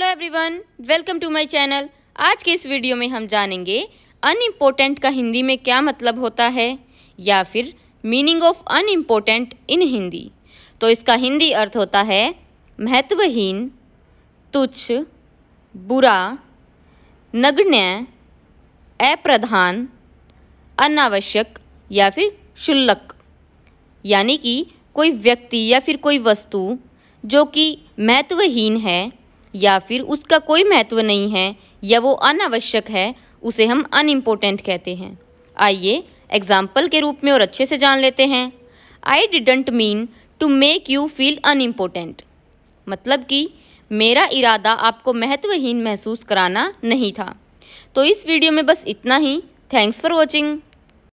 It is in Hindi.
hello everyone welcome to my channel आज के इस वीडियो में हम जानेंगे अनइम्पोर्टेंट का हिंदी में क्या मतलब होता है या फिर meaning of unimportant in Hindi तो इसका हिंदी अर्थ होता है महत्वहीन तुच्छ बुरा नगण्य अप्रधान अनावश्यक या फिर शुल्लक यानी कि कोई व्यक्ति या फिर कोई वस्तु जो कि महत्वहीन है या फिर उसका कोई महत्व नहीं है या वो अनावश्यक है उसे हम अनइम्पोर्टेंट कहते हैं आइए एग्जाम्पल के रूप में और अच्छे से जान लेते हैं I didn't mean to make you feel unimportant मतलब कि मेरा इरादा आपको महत्वहीन महसूस कराना नहीं था तो इस वीडियो में बस इतना ही थैंक्स फॉर वॉचिंग